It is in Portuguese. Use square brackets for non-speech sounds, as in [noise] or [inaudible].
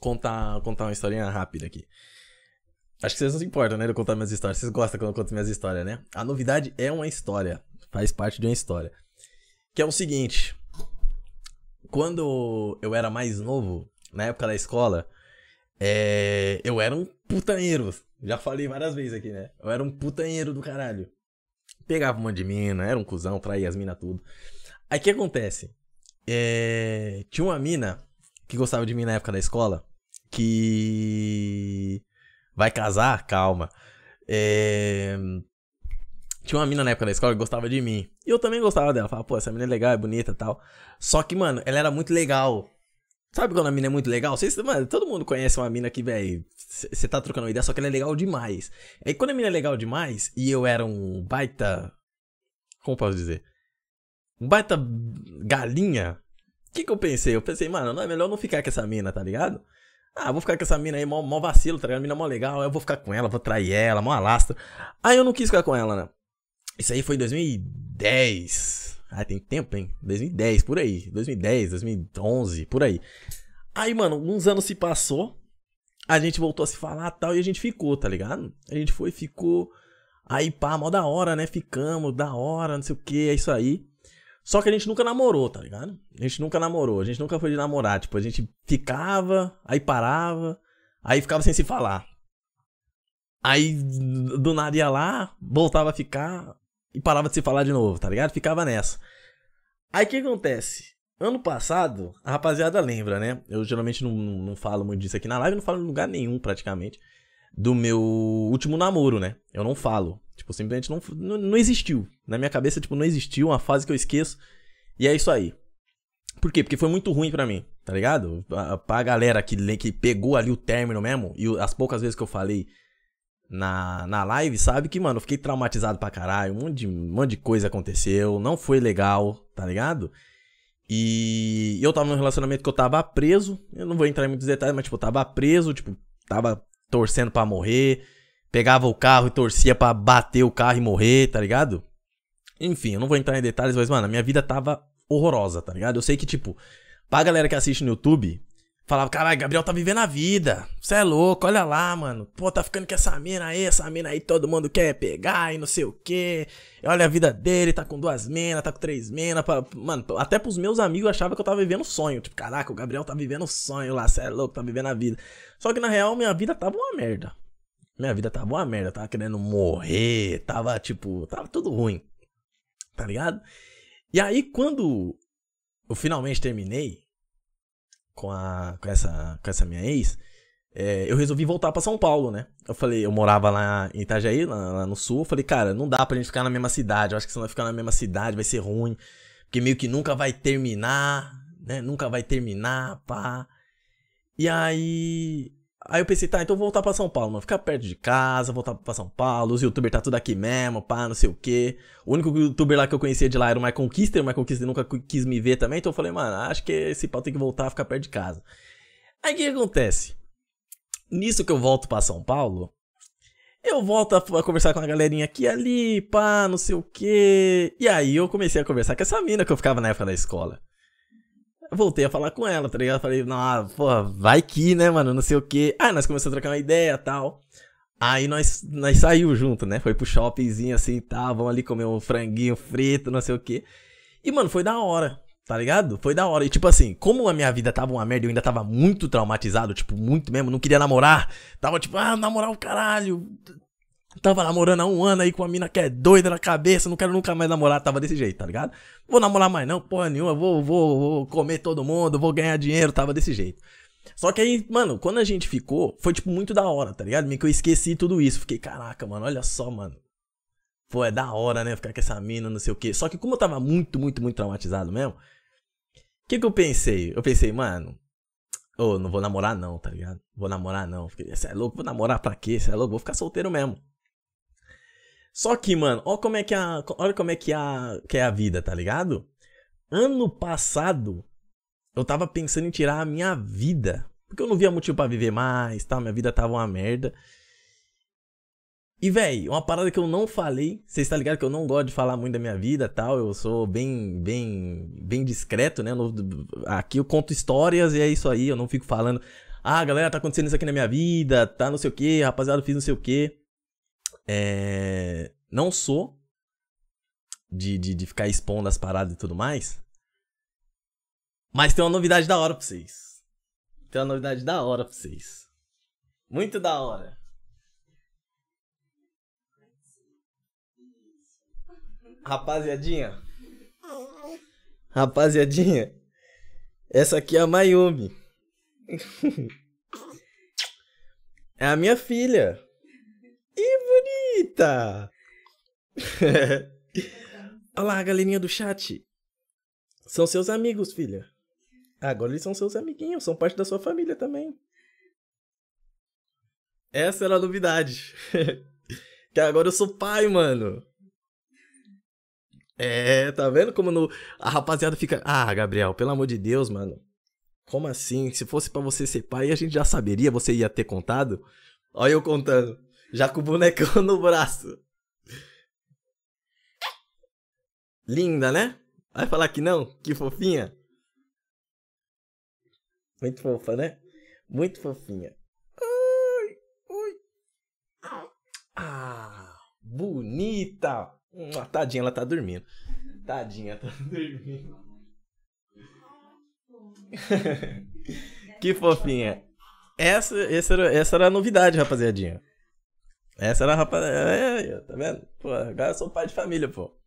contar, contar uma historinha rápida aqui. Acho que vocês não se importam, né, de eu contar minhas histórias. Vocês gostam quando eu conto minhas histórias, né? A novidade é uma história. Faz parte de uma história. Que é o seguinte. Quando eu era mais novo, na época da escola, é... eu era um putanheiro. Já falei várias vezes aqui, né? Eu era um putanheiro do caralho. Pegava uma de mina, era um cuzão, traía as minas tudo. Aí o que acontece? É... Tinha uma mina que gostava de mim na época da escola que vai casar, calma. É... Tinha uma mina na época da escola que gostava de mim. E eu também gostava dela. Falava, pô, essa mina é legal, é bonita e tal. Só que, mano, ela era muito legal. Sabe quando a mina é muito legal? Cês, mano, todo mundo conhece uma mina que, velho, você tá trocando ideia, só que ela é legal demais. Aí quando a mina é legal demais, e eu era um baita. Como posso dizer? Um baita galinha. O que, que eu pensei? Eu pensei, mano, não é melhor não ficar com essa mina, tá ligado? Ah, vou ficar com essa mina aí, mó, mó vacilo, tá ligado? Mina mó legal, eu vou ficar com ela, vou trair ela, mó alastro. Aí eu não quis ficar com ela, né? Isso aí foi em 2010. Ah, tem tempo, hein? 2010, por aí. 2010, 2011, por aí. Aí, mano, uns anos se passou. A gente voltou a se falar tal, e a gente ficou, tá ligado? A gente foi, ficou. Aí, pá, mó da hora, né? Ficamos, da hora, não sei o que, é isso aí. Só que a gente nunca namorou, tá ligado? A gente nunca namorou, a gente nunca foi de namorar. Tipo, a gente ficava, aí parava, aí ficava sem se falar. Aí do nada ia lá, voltava a ficar e parava de se falar de novo, tá ligado? Ficava nessa. Aí o que acontece? Ano passado, a rapaziada lembra, né? Eu geralmente não, não, não falo muito disso aqui na live, não falo em lugar nenhum praticamente. Do meu último namoro, né? Eu não falo. Tipo, simplesmente não, não, não existiu. Na minha cabeça, tipo, não existiu uma fase que eu esqueço. E é isso aí. Por quê? Porque foi muito ruim para mim, tá ligado? Pra, galera que, que pegou ali o término mesmo, e as poucas vezes que eu falei na, na live, sabe que, mano, eu fiquei traumatizado pra caralho, um monte, de, um monte de coisa aconteceu, não foi legal, tá ligado? E eu tava num relacionamento que eu tava preso, eu não vou entrar em muitos detalhes, mas, tipo, eu tava preso, tipo, tava torcendo pra morrer, pegava o carro e torcia pra bater o carro e morrer, tá ligado? Enfim, eu não vou entrar em detalhes, mas, mano, a minha vida tava horrorosa, tá ligado? Eu sei que, tipo, pra galera que assiste no YouTube, falava, caralho, Gabriel tá vivendo a vida. Você é louco, olha lá, mano. Pô, tá ficando com essa mina aí, essa mina aí todo mundo quer pegar e não sei o quê. Olha a vida dele, tá com duas minas, tá com três minas. Pra... Mano, até pros meus amigos achavam achava que eu tava vivendo sonho. Tipo, caraca, o Gabriel tá vivendo sonho lá, você é louco, tá vivendo a vida. Só que na real, minha vida tava uma merda. Minha vida tava uma merda, tava querendo morrer, tava tipo, tava tudo ruim tá ligado? E aí, quando eu finalmente terminei com, a, com, essa, com essa minha ex, é, eu resolvi voltar para São Paulo, né? Eu falei, eu morava lá em Itajaí, lá, lá, no sul. Eu falei, cara, não dá pra gente ficar na mesma cidade. Eu acho que se não ficar na mesma cidade vai ser ruim. Porque meio que nunca vai terminar, né? Nunca vai terminar, pá. E aí Aí eu pensei, tá, então vou voltar pra São Paulo, mano. Ficar perto de casa, voltar pra São Paulo. Os youtubers tá tudo aqui mesmo, pá, não sei o quê. O único youtuber lá que eu conhecia de lá era o Michael Kister. O Michael Kister nunca quis me ver também. Então eu falei, mano, acho que esse pau tem que voltar, ficar perto de casa. Aí o que, que acontece? Nisso que eu volto pra São Paulo, eu volto a, conversar com a galerinha aqui ali, pá, não sei o quê. E aí eu comecei a conversar com essa mina que eu ficava na época da escola voltei a falar com ela, tá ligado? Falei, não, ah, porra, vai que, né, mano? Não sei o quê. Aí ah, nós começamos a trocar uma ideia tal. Aí nós, nós saímos junto, né? Foi pro shoppingzinho assim, tal. Vamos ali comer um franguinho frito, não sei o quê. E, mano, foi da hora, tá ligado? Foi da hora. E, tipo assim, como a minha vida tava uma merda, eu ainda tava muito traumatizado, tipo, muito mesmo, não queria namorar. Tava tipo, ah, namorar o caralho, Tava namorando há um ano aí com uma mina que é doida na cabeça, não quero nunca mais namorar, tava desse jeito, tá ligado? Vou namorar mais não, porra nenhuma, vou, vou, vou comer todo mundo, vou ganhar dinheiro, tava desse jeito. Só que aí, mano, quando a gente ficou, foi tipo muito da hora, tá ligado? Meio que eu esqueci tudo isso, fiquei, caraca, mano, olha só, mano. Pô, é da hora, né, ficar com essa mina, não sei o quê. Só que como eu tava muito, muito, muito traumatizado mesmo, o que que eu pensei? Eu pensei, mano, ô, oh, não vou namorar não, tá ligado? Vou namorar não, você é louco, vou namorar pra quê? Você é louco, vou ficar solteiro mesmo. Só que, mano, olha como é que a, olha como é que a, que é a vida, tá ligado? Ano passado, eu tava pensando em tirar a minha vida, porque eu não via motivo para viver mais, tá? Minha vida tava uma merda. E, véi, uma parada que eu não falei, vocês tá ligado que eu não gosto de falar muito da minha vida tal, eu sou bem, bem, bem discreto, né? Aqui eu conto histórias e é isso aí, eu não fico falando, ah, galera, tá acontecendo isso aqui na minha vida, tá não sei o quê. rapaziada, fiz não sei o quê. É, não sou de, de, de ficar expondo as paradas e tudo mais. Mas tem uma novidade da hora pra vocês. Tem uma novidade da hora pra vocês. Muito da hora. Rapaziadinha. Rapaziadinha. Essa aqui é a Mayumi. [laughs] é a minha filha. Eita! [laughs] Olha lá a galerinha do chat. São seus amigos, filha. Agora eles são seus amiguinhos, são parte da sua família também. Essa era a novidade. [laughs] que agora eu sou pai, mano. É, tá vendo como no... a rapaziada fica. Ah, Gabriel, pelo amor de Deus, mano. Como assim? Se fosse para você ser pai, a gente já saberia, você ia ter contado? Olha eu contando. Já com o bonecão [laughs] no braço. Linda, né? Vai falar que não? Que fofinha. Muito fofa, né? Muito fofinha. Ai, ai. Ah, bonita. tadinha, ela tá dormindo. Tadinha, tá [laughs] dormindo. [laughs] que fofinha. Essa, essa, era, essa era a novidade, rapaziadinha. Essa era a rapaziada. É, tá vendo? Pô, agora eu sou pai de família, pô.